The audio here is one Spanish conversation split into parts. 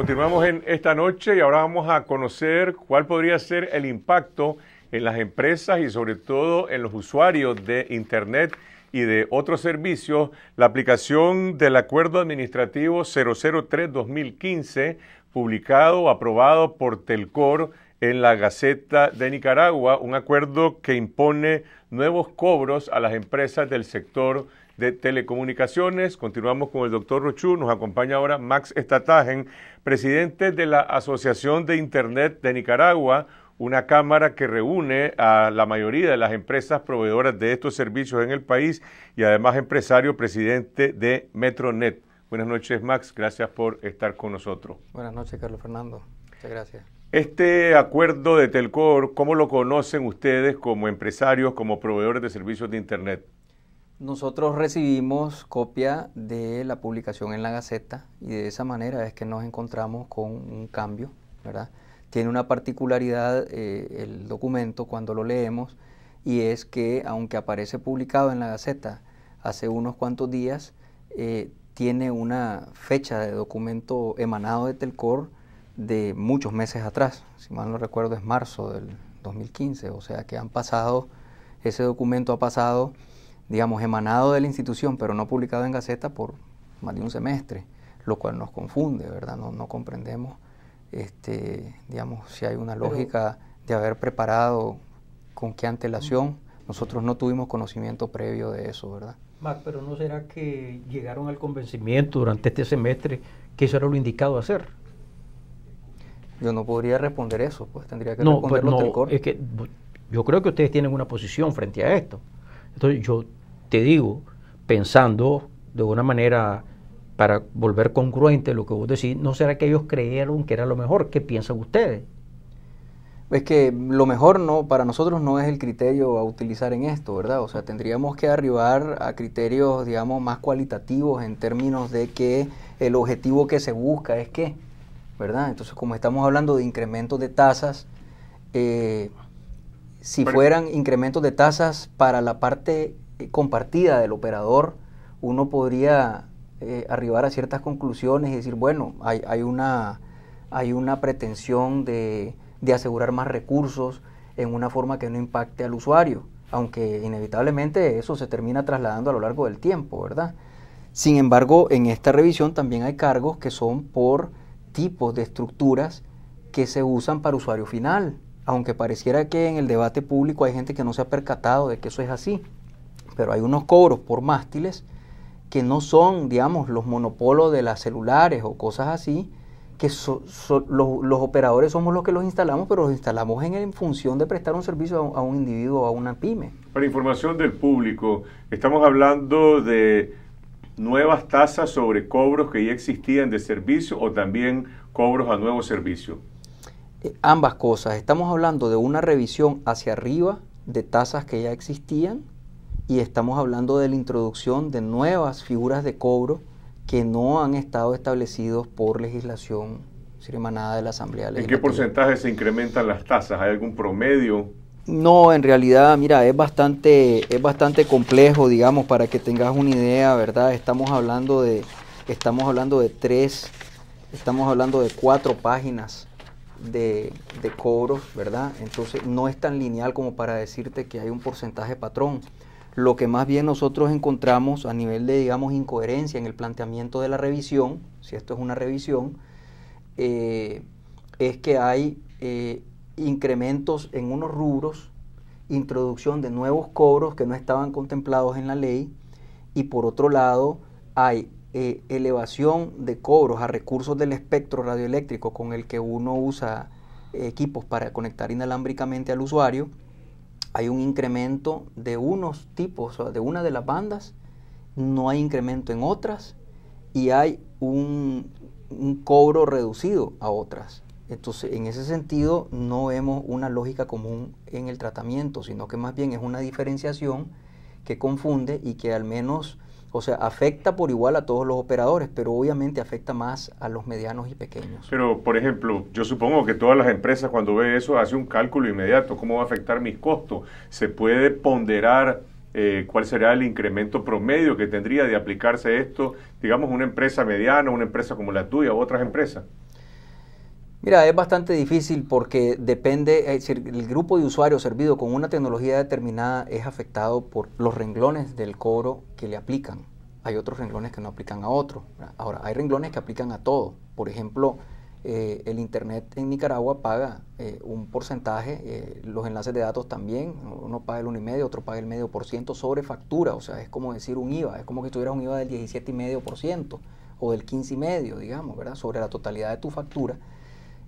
Continuamos en esta noche y ahora vamos a conocer cuál podría ser el impacto en las empresas y sobre todo en los usuarios de Internet y de otros servicios la aplicación del Acuerdo Administrativo 003-2015 publicado, aprobado por Telcor en la Gaceta de Nicaragua, un acuerdo que impone nuevos cobros a las empresas del sector de Telecomunicaciones. Continuamos con el doctor Rochú. Nos acompaña ahora Max Estatagen, presidente de la Asociación de Internet de Nicaragua, una cámara que reúne a la mayoría de las empresas proveedoras de estos servicios en el país y además empresario presidente de Metronet. Buenas noches, Max. Gracias por estar con nosotros. Buenas noches, Carlos Fernando. Muchas gracias. Este acuerdo de Telcor, ¿cómo lo conocen ustedes como empresarios, como proveedores de servicios de Internet? Nosotros recibimos copia de la publicación en la Gaceta y de esa manera es que nos encontramos con un cambio, ¿verdad? Tiene una particularidad eh, el documento cuando lo leemos y es que aunque aparece publicado en la Gaceta hace unos cuantos días, eh, tiene una fecha de documento emanado de Telcor de muchos meses atrás, si mal no recuerdo es marzo del 2015, o sea que han pasado, ese documento ha pasado digamos, emanado de la institución, pero no publicado en Gaceta por más de un semestre, lo cual nos confunde, ¿verdad? No, no comprendemos, este, digamos, si hay una lógica de haber preparado con qué antelación. Nosotros no tuvimos conocimiento previo de eso, ¿verdad? Mac, pero ¿no será que llegaron al convencimiento durante este semestre que eso era lo indicado hacer? Yo no podría responder eso, pues tendría que no, pues, responderlo no, Es que yo creo que ustedes tienen una posición frente a esto. Entonces yo te digo, pensando de una manera para volver congruente lo que vos decís, ¿no será que ellos creyeron que era lo mejor? ¿Qué piensan ustedes? Es que lo mejor no, para nosotros no es el criterio a utilizar en esto, ¿verdad? O sea, tendríamos que arribar a criterios, digamos, más cualitativos en términos de que el objetivo que se busca es qué, ¿verdad? Entonces, como estamos hablando de incrementos de tasas, eh, si fueran incrementos de tasas para la parte eh, compartida del operador, uno podría eh, arribar a ciertas conclusiones y decir, bueno, hay, hay, una, hay una pretensión de, de asegurar más recursos en una forma que no impacte al usuario, aunque inevitablemente eso se termina trasladando a lo largo del tiempo, ¿verdad? Sin embargo, en esta revisión también hay cargos que son por tipos de estructuras que se usan para usuario final, aunque pareciera que en el debate público hay gente que no se ha percatado de que eso es así pero hay unos cobros por mástiles que no son, digamos, los monopolos de las celulares o cosas así, que los, operadores somos los que los instalamos, pero los instalamos en, función de prestar un servicio a, un individuo o a una pyme. Para información del público, estamos hablando de nuevas tasas sobre cobros que ya existían de servicio o también cobros a nuevo servicio. Eh, ambas cosas. Estamos hablando de una revisión hacia arriba de tasas que ya existían y estamos hablando de la introducción de nuevas figuras de cobro que no han estado establecidos por legislación emanada de la Asamblea Legislativa. ¿En qué porcentaje se incrementan las tasas? ¿Hay algún promedio? No, en realidad, mira, es bastante, es bastante complejo, digamos, para que tengas una idea, ¿verdad? Estamos hablando de, estamos hablando de tres, estamos hablando de cuatro páginas de, de cobros, ¿verdad? Entonces no es tan lineal como para decirte que hay un porcentaje patrón. Lo que más bien nosotros encontramos a nivel de, digamos, incoherencia en el planteamiento de la revisión, si esto es una revisión, eh, es que hay eh, incrementos en unos rubros, introducción de nuevos cobros que no estaban contemplados en la ley y por otro lado hay eh, elevación de cobros a recursos del espectro radioeléctrico con el que uno usa equipos para conectar inalámbricamente al usuario hay un incremento de unos tipos, o de una de las bandas, no hay incremento en otras y hay un cobro reducido a otras. Entonces, en ese sentido, no vemos una lógica común en el tratamiento, sino que más bien es una diferenciación que confunde y que al menos o sea, afecta por igual a todos los operadores, pero obviamente afecta más a los medianos y pequeños. Pero, por ejemplo, yo supongo que todas las empresas cuando ve eso hace un cálculo inmediato, ¿cómo va a afectar mis costos? ¿Se puede ponderar eh, cuál será el incremento promedio que tendría de aplicarse esto, digamos, una empresa mediana, una empresa como la tuya u otras empresas? Mira, es bastante difícil porque depende, es decir, el grupo de usuarios servido con una tecnología determinada es afectado por los renglones del cobro que le aplican. Hay otros renglones que no aplican a otros. Ahora, hay renglones que aplican a todo. Por ejemplo, eh, el Internet en Nicaragua paga eh, un porcentaje, eh, los enlaces de datos también, uno paga el 1,5, otro paga el medio por ciento sobre factura, o sea, es como decir un IVA, es como que tuviera un IVA del 17,5% o del 15,5%, digamos, ¿verdad? Sobre la totalidad de tu factura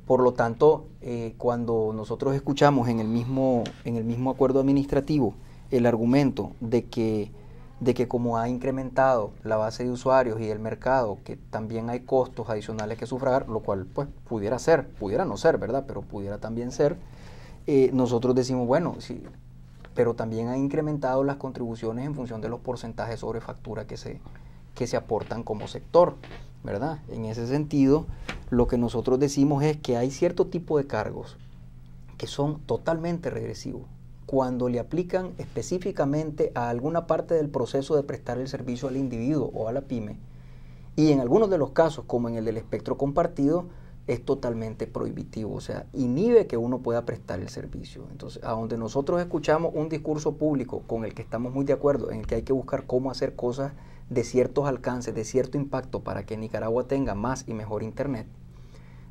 por lo tanto, eh, cuando nosotros escuchamos en el, mismo, en el mismo acuerdo administrativo el argumento de que, de que como ha incrementado la base de usuarios y el mercado, que también hay costos adicionales que sufragar, lo cual pues pudiera ser, pudiera no ser, ¿verdad? Pero pudiera también ser, eh, nosotros decimos, bueno, sí, pero también ha incrementado las contribuciones en función de los porcentajes sobre factura que se, que se aportan como sector. ¿verdad? En ese sentido, lo que nosotros decimos es que hay cierto tipo de cargos que son totalmente regresivos cuando le aplican específicamente a alguna parte del proceso de prestar el servicio al individuo o a la pyme. Y en algunos de los casos, como en el del espectro compartido, es totalmente prohibitivo, o sea, inhibe que uno pueda prestar el servicio. Entonces, a donde nosotros escuchamos un discurso público con el que estamos muy de acuerdo, en el que hay que buscar cómo hacer cosas de ciertos alcances, de cierto impacto para que Nicaragua tenga más y mejor Internet,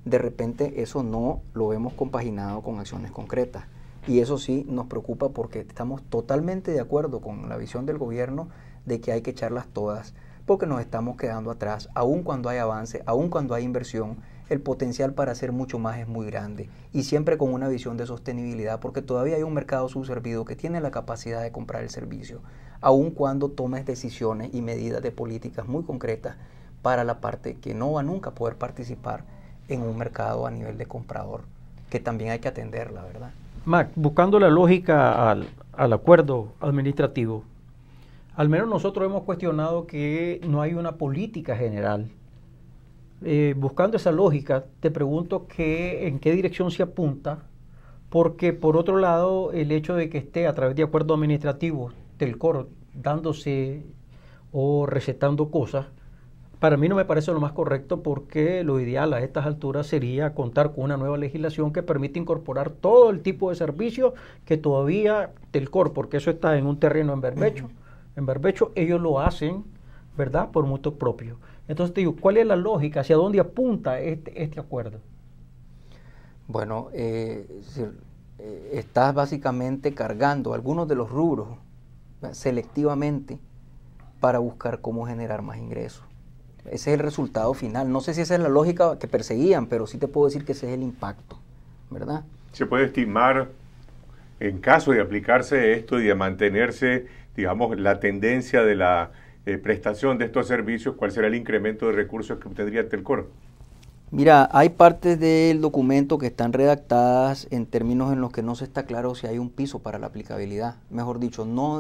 de repente eso no lo hemos compaginado con acciones concretas. Y eso sí nos preocupa porque estamos totalmente de acuerdo con la visión del gobierno de que hay que echarlas todas, porque nos estamos quedando atrás, aun cuando hay avance, aun cuando hay inversión, el potencial para hacer mucho más es muy grande y siempre con una visión de sostenibilidad, porque todavía hay un mercado subservido que tiene la capacidad de comprar el servicio aun cuando tomes decisiones y medidas de políticas muy concretas para la parte que no va nunca a poder participar en un mercado a nivel de comprador, que también hay que atenderla, ¿verdad? Mac, buscando la lógica al, acuerdo administrativo, al menos nosotros hemos cuestionado que no hay una política general. Eh, buscando esa lógica, te pregunto en qué dirección se apunta, porque por otro lado, el hecho de que esté a través de acuerdos administrativos del dándose o recetando cosas, para mí no me parece lo más correcto porque lo ideal a estas alturas sería contar con una nueva legislación que permite incorporar todo el tipo de servicios que todavía Telcor, porque eso está en un terreno en berbecho, en berbecho ellos lo hacen, ¿verdad? Por mutuo propio. Entonces te digo, ¿cuál es la lógica? ¿Hacia dónde apunta este, este acuerdo? Bueno, eh, eh estás básicamente cargando algunos de los rubros selectivamente para buscar cómo generar más ingresos. Ese es el resultado final. No sé si esa es la lógica que perseguían, pero sí te puedo decir que ese es el impacto, ¿verdad? Se puede estimar, en caso de aplicarse esto y de mantenerse, digamos, la tendencia de la eh, prestación de estos servicios, cuál será el incremento de recursos que obtendría Telcor. Mira, hay partes del documento que están redactadas en términos en los que no se está claro si hay un piso para la aplicabilidad. Mejor dicho, no,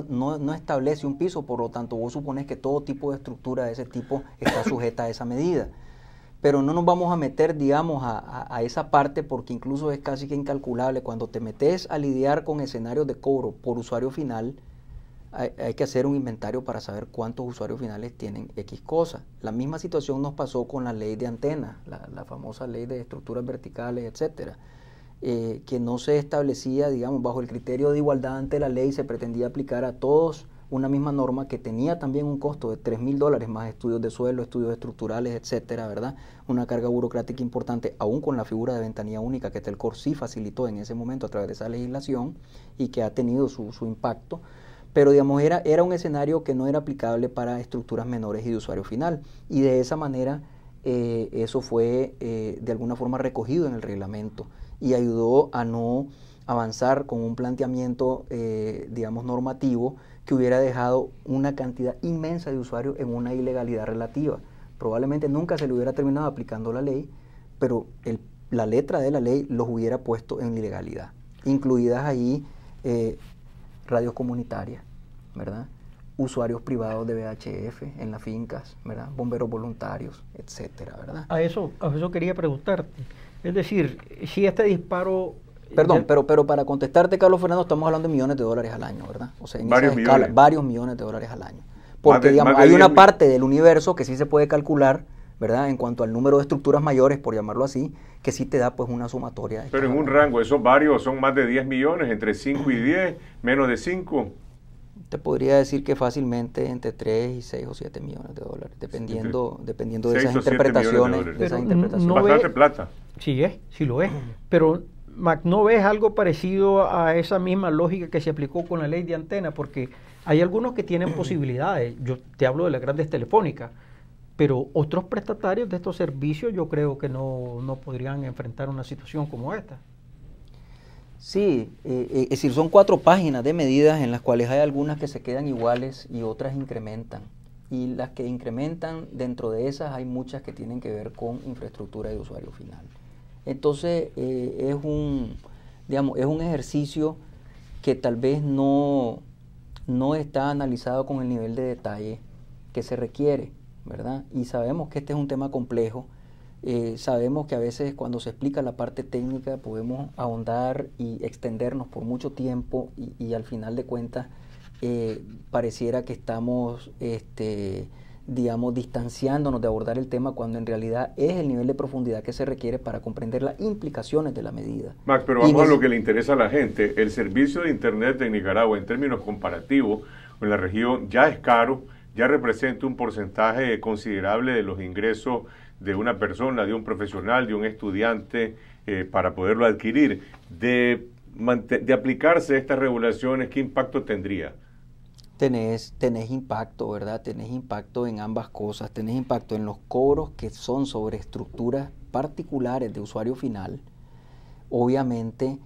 establece un piso, por lo tanto vos supones que todo tipo de estructura de ese tipo está sujeta a esa medida. Pero no nos vamos a meter, digamos, a, a esa parte porque incluso es casi que incalculable. Cuando te metes a lidiar con escenarios de cobro por usuario final, hay, que hacer un inventario para saber cuántos usuarios finales tienen X cosa. La misma situación nos pasó con la ley de antenas, la, famosa ley de estructuras verticales, etcétera, eh, que no se establecía, digamos, bajo el criterio de igualdad ante la ley, se pretendía aplicar a todos una misma norma que tenía también un costo de 3 mil dólares más estudios de suelo, estudios estructurales, etcétera, ¿verdad? Una carga burocrática importante, aún con la figura de ventanilla única que Telcor sí facilitó en ese momento a través de esa legislación y que ha tenido su impacto pero digamos era, era un escenario que no era aplicable para estructuras menores y de usuario final. Y de esa manera eh, eso fue eh, de alguna forma recogido en el reglamento y ayudó a no avanzar con un planteamiento, eh, digamos, normativo que hubiera dejado una cantidad inmensa de usuarios en una ilegalidad relativa. Probablemente nunca se le hubiera terminado aplicando la ley, pero la letra de la ley los hubiera puesto en ilegalidad, incluidas ahí radios comunitarias, ¿verdad? usuarios privados de VHF en las fincas, ¿verdad? bomberos voluntarios, etcétera, ¿verdad? A eso, a eso quería preguntarte. Es decir, si este disparo... Eh, Perdón, pero, pero para contestarte, Carlos Fernando, estamos hablando de millones de dólares al año, ¿verdad? O sea, en varios, millones. varios millones de dólares al año. Porque, hay una parte del universo que sí se puede calcular, ¿verdad? En cuanto al número de estructuras mayores, por llamarlo así, que sí te da pues una sumatoria. Pero en un rango, esos varios son más de 10 millones, entre 5 y 10, menos de 5. Te podría decir que fácilmente entre 3 y 6 o 7 millones de dólares, dependiendo, dependiendo de esas interpretaciones. De, esas interpretaciones. No Bastante plata. Sí es, sí lo es. Pero Mac, ¿no ves algo parecido a esa misma lógica que se aplicó con la ley de antena? Porque hay algunos que tienen posibilidades. Yo te hablo de las grandes telefónicas pero otros prestatarios de estos servicios yo creo que no, podrían enfrentar una situación como esta. Sí, eh, eh, es decir, son cuatro páginas de medidas en las cuales hay algunas que se quedan iguales y otras incrementan. Y las que incrementan, dentro de esas hay muchas que tienen que ver con infraestructura de usuario final. Entonces, eh, es, un, digamos, es un ejercicio que tal vez no, no está analizado con el nivel de detalle que se requiere. Y sabemos que este es un tema complejo, eh, sabemos que a veces cuando se explica la parte técnica podemos ahondar y extendernos por mucho tiempo y, al final de cuentas eh, pareciera que estamos, este, digamos, distanciándonos de abordar el tema cuando en realidad es el nivel de profundidad que se requiere para comprender las implicaciones de la medida. Max, pero vamos a lo que le interesa a la gente. El servicio de Internet de Nicaragua en términos comparativos en la región ya es caro ya representa un porcentaje considerable de los ingresos de una persona, de un profesional, de un estudiante, eh, para poderlo adquirir. De, aplicarse estas regulaciones, ¿qué impacto tendría? Tenés, tenés, impacto, ¿verdad? Tenés impacto en ambas cosas. Tenés impacto en los cobros que son sobre estructuras particulares de usuario final. Obviamente,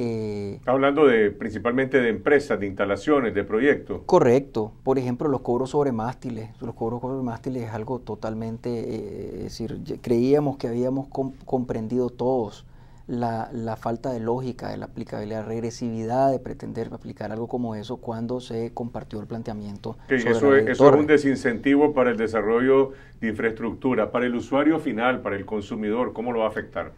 eh, Hablando de principalmente de empresas, de instalaciones, de proyectos. Correcto. Por ejemplo, los cobros sobre mástiles. Los cobros sobre mástiles es algo totalmente, eh, decir, creíamos que habíamos comprendido todos la, falta de lógica, de la aplicabilidad, regresividad de pretender aplicar algo como eso cuando se compartió el planteamiento. eso, es, eso es un desincentivo para el desarrollo de infraestructura, para el usuario final, para el consumidor. ¿Cómo lo va a afectar?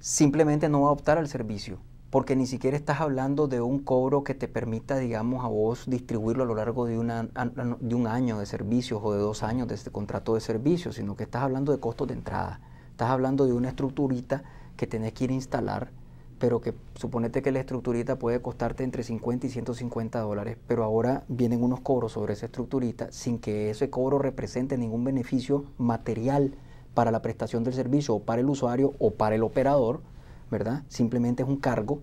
Simplemente no va a optar al servicio porque ni siquiera estás hablando de un cobro que te permita, digamos, a vos distribuirlo a lo largo de, un año de servicios o de dos años de este contrato de servicios, sino que estás hablando de costos de entrada. Estás hablando de una estructurita que tenés que ir a instalar, pero que suponete que la estructurita puede costarte entre 50 y 150 dólares, pero ahora vienen unos cobros sobre esa estructurita sin que ese cobro represente ningún beneficio material para la prestación del servicio o para el usuario o para el operador, ¿verdad? Simplemente es un cargo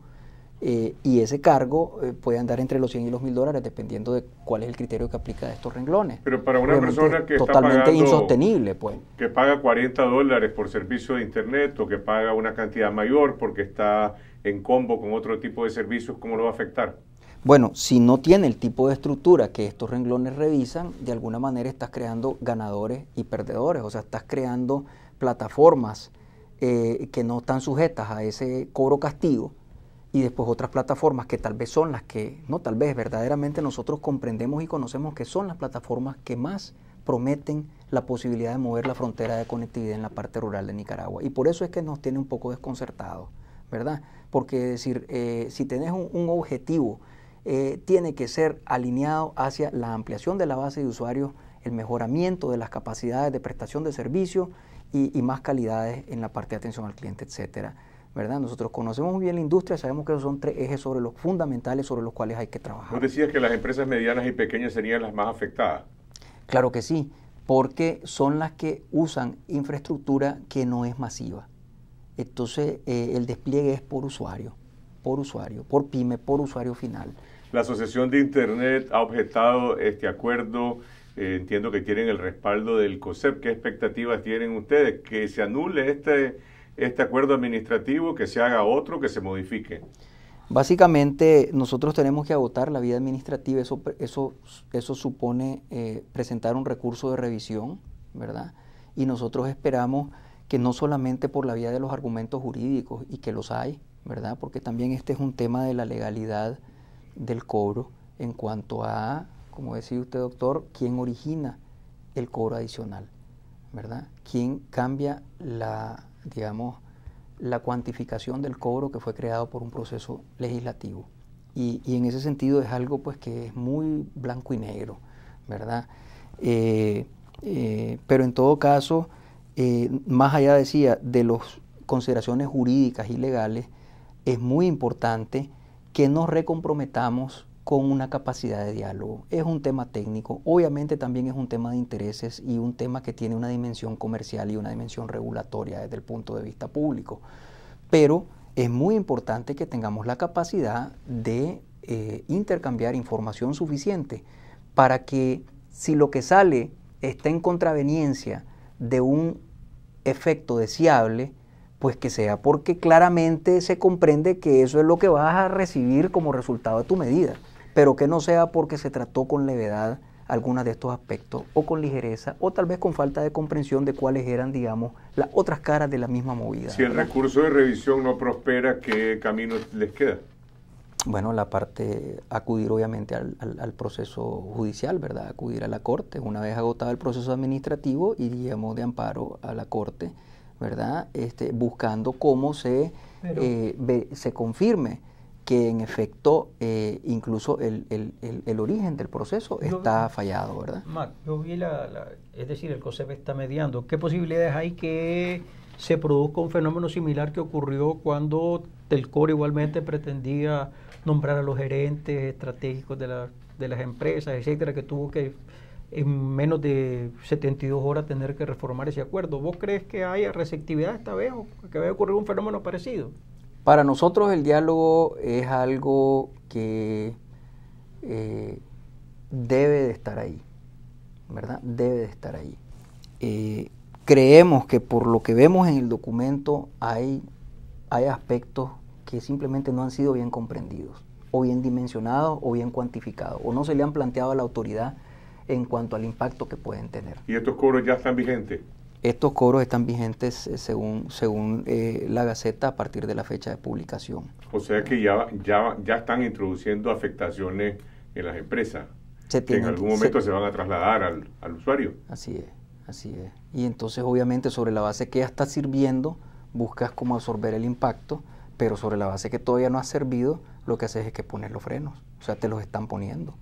eh, y ese cargo eh, puede andar entre los 100 y los 1000 dólares dependiendo de cuál es el criterio que aplica de estos renglones. Pero para una persona que totalmente insostenible, pues. Que paga 40 dólares por servicio de internet o que paga una cantidad mayor porque está en combo con otro tipo de servicios, ¿cómo lo va a afectar? Bueno, si no tiene el tipo de estructura que estos renglones revisan, de alguna manera estás creando ganadores y perdedores, o sea, estás creando plataformas eh, que no están sujetas a ese cobro castigo y después otras plataformas que tal vez son las que, no tal vez, verdaderamente nosotros comprendemos y conocemos que son las plataformas que más prometen la posibilidad de mover la frontera de conectividad en la parte rural de Nicaragua. Y por eso es que nos tiene un poco desconcertados, ¿verdad? Porque es decir, eh, si tenés un, objetivo, eh, tiene que ser alineado hacia la ampliación de la base de usuarios, el mejoramiento de las capacidades de prestación de servicios y, más calidades en la parte de atención al cliente, etcétera. ¿verdad? Nosotros conocemos muy bien la industria, sabemos que esos son tres ejes sobre los fundamentales sobre los cuales hay que trabajar. Vos decías que las empresas medianas y pequeñas serían las más afectadas. Claro que sí, porque son las que usan infraestructura que no es masiva. Entonces, eh, el despliegue es por usuario, por usuario, por pyme, por usuario final. La Asociación de Internet ha objetado este acuerdo eh, entiendo que tienen el respaldo del COSEP. ¿Qué expectativas tienen ustedes? ¿Que se anule este, este acuerdo administrativo, que se haga otro, que se modifique? Básicamente, nosotros tenemos que agotar la vía administrativa. Eso, eso, eso supone eh, presentar un recurso de revisión, ¿verdad? Y nosotros esperamos que no solamente por la vía de los argumentos jurídicos, y que los hay, ¿verdad? Porque también este es un tema de la legalidad del cobro en cuanto a como decía usted, doctor, quién origina el cobro adicional, ¿verdad? ¿Quién cambia la, digamos, la cuantificación del cobro que fue creado por un proceso legislativo? Y, en ese sentido es algo pues que es muy blanco y negro, ¿verdad? Eh, eh, pero en todo caso, eh, más allá decía, de las consideraciones jurídicas y legales, es muy importante que nos recomprometamos con una capacidad de diálogo. Es un tema técnico, obviamente también es un tema de intereses y un tema que tiene una dimensión comercial y una dimensión regulatoria desde el punto de vista público. Pero es muy importante que tengamos la capacidad de eh, intercambiar información suficiente para que si lo que sale está en contraveniencia de un efecto deseable, pues que sea porque claramente se comprende que eso es lo que vas a recibir como resultado de tu medida pero que no sea porque se trató con levedad algunos de estos aspectos o con ligereza o tal vez con falta de comprensión de cuáles eran, digamos, las otras caras de la misma movida. Si el recurso de revisión no prospera, ¿qué camino les queda? Bueno, la parte, acudir obviamente al, proceso judicial, ¿verdad? Acudir a la corte, una vez agotado el proceso administrativo, iríamos de amparo a la corte, ¿verdad? Este, buscando cómo se, eh, se confirme que en efecto eh, incluso el, el, el, origen del proceso está fallado, ¿verdad? Mac, yo vi la, es decir, el COSEP está mediando. ¿Qué posibilidades hay que se produzca un fenómeno similar que ocurrió cuando Telcor igualmente pretendía nombrar a los gerentes estratégicos de, la, de las empresas, etcétera, que tuvo que en menos de 72 horas tener que reformar ese acuerdo. ¿Vos crees que haya receptividad esta vez o que vaya a ocurrir un fenómeno parecido? Para nosotros el diálogo es algo que eh, debe de estar ahí, ¿verdad? Debe de estar ahí. Eh, creemos que por lo que vemos en el documento hay, hay aspectos que simplemente no han sido bien comprendidos, o bien dimensionados, o bien cuantificados, o no se le han planteado a la autoridad en cuanto al impacto que pueden tener. ¿Y estos cobros ya están vigentes? Estos cobros están vigentes eh, según, según eh, la Gaceta a partir de la fecha de publicación. O sea que ya, ya, ya están introduciendo afectaciones en las empresas. que en algún momento se, van a trasladar al, al, usuario. Así es, así es. Y entonces obviamente sobre la base que ya está sirviendo, buscas cómo absorber el impacto, pero sobre la base que todavía no ha servido, lo que haces es que pones los frenos, o sea, te los están poniendo.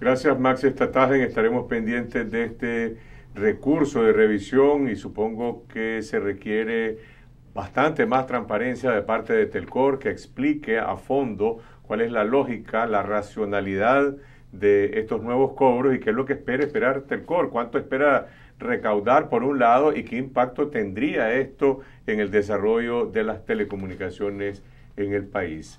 Gracias Max esta estaremos pendientes de este recurso de revisión y supongo que se requiere bastante más transparencia de parte de Telcor que explique a fondo cuál es la lógica, la racionalidad de estos nuevos cobros y qué es lo que espera esperar Telcor, cuánto espera recaudar por un lado y qué impacto tendría esto en el desarrollo de las telecomunicaciones en el país.